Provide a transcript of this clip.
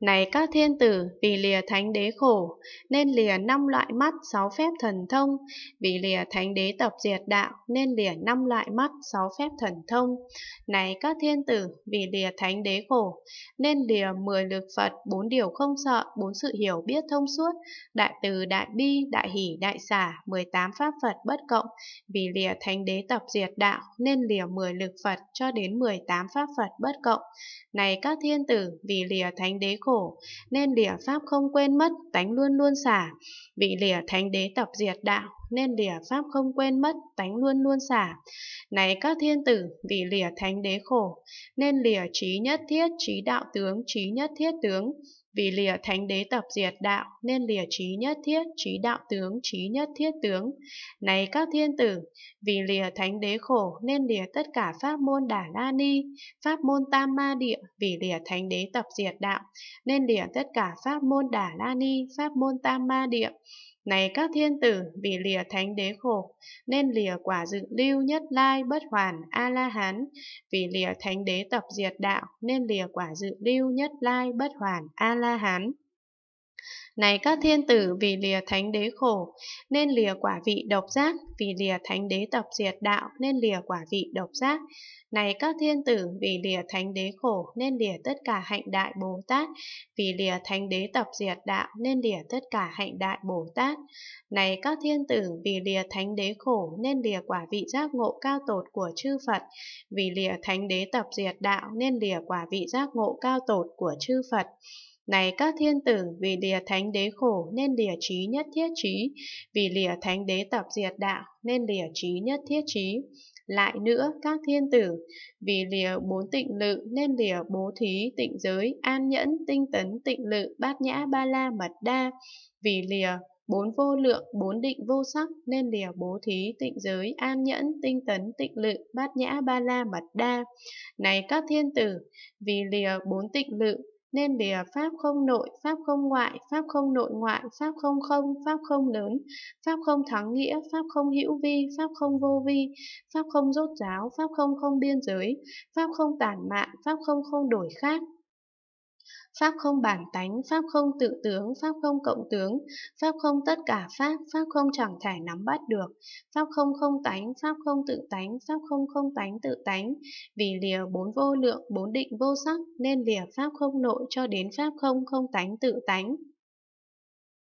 Này các thiên tử, vì lìa thánh đế khổ, nên lìa năm loại mắt sáu phép thần thông, vì lìa thánh đế tập diệt đạo, nên lìa năm loại mắt sáu phép thần thông. Này các thiên tử, vì lìa thánh đế khổ, nên lìa mười lực Phật, bốn điều không sợ, bốn sự hiểu biết thông suốt, đại từ đại bi, đại hỷ đại xả, mười tám pháp Phật bất cộng, vì lìa thánh đế tập diệt đạo, nên lìa mười lực Phật cho đến mười tám pháp Phật bất cộng. Này các thiên tử, vì lìa thánh đế khổ, khổ, nên lìa pháp không quên mất, tánh luôn luôn xả. vì lìa thánh đế tập diệt đạo, nên lìa pháp không quên mất, tánh luôn luôn xả. Này các thiên tử, vì lìa thánh đế khổ, nên lìa trí nhất thiết, trí đạo tướng, trí nhất thiết tướng, vì lìa thánh đế tập diệt đạo, nên lìa trí nhất thiết, trí đạo tướng, trí nhất thiết tướng. Này các thiên tử, vì lìa thánh đế khổ, nên lìa tất cả pháp môn đà la ni, pháp môn tam ma địa, vì lìa thánh đế tập diệt đạo, nên lìa tất cả pháp môn đà la ni, pháp môn tam ma địa. Này các thiên tử, vì lìa thánh đế khổ, nên lìa quả dự lưu nhất lai bất hoàn A-la-hán. Vì lìa thánh đế tập diệt đạo, nên lìa quả dự lưu nhất lai bất hoàn A-la-hán la hán này các thiên tử vì lìa thánh đế khổ, nên lìa quả vị độc giác, vì lìa thánh đế tập diệt đạo, nên lìa quả vị độc giác. Này các thiên tử vì lìa thánh đế khổ, nên lìa tất cả hạnh đại Bồ Tát, vì lìa thánh đế tập diệt đạo, nên lìa tất cả hạnh đại Bồ Tát. Này các thiên tử vì lìa thánh đế khổ, nên lìa quả vị giác ngộ cao tột của chư Phật, vì lìa thánh đế tập diệt đạo, nên lìa quả vị giác ngộ cao tột của chư Phật. Này các thiên tử, vì lìa thánh đế khổ nên lìa trí nhất thiết trí, vì lìa thánh đế tập diệt đạo nên lìa trí nhất thiết trí. Lại nữa các thiên tử, vì lìa bốn tịnh lự nên lìa bố thí, tịnh giới, an nhẫn, tinh tấn, tịnh lự, bát nhã, ba la, mật đa, vì lìa bốn vô lượng, bốn định vô sắc nên lìa bố thí, tịnh giới, an nhẫn, tinh tấn, tịnh lự, bát nhã, ba la, mật đa. Này các thiên tử, vì lìa bốn tịnh lự nên bìa pháp không nội, pháp không ngoại, pháp không nội ngoại, pháp không không, pháp không lớn, pháp không thắng nghĩa, pháp không hữu vi, pháp không vô vi, pháp không rốt ráo, pháp không không biên giới, pháp không tản mạn, pháp không không đổi khác, Pháp không bản tánh, Pháp không tự tướng, Pháp không cộng tướng, Pháp không tất cả Pháp, Pháp không chẳng thể nắm bắt được, Pháp không không tánh, Pháp không tự tánh, Pháp không không tánh tự tánh. Vì lìa bốn vô lượng, bốn định vô sắc, nên lìa Pháp không nội cho đến Pháp không không tánh tự tánh.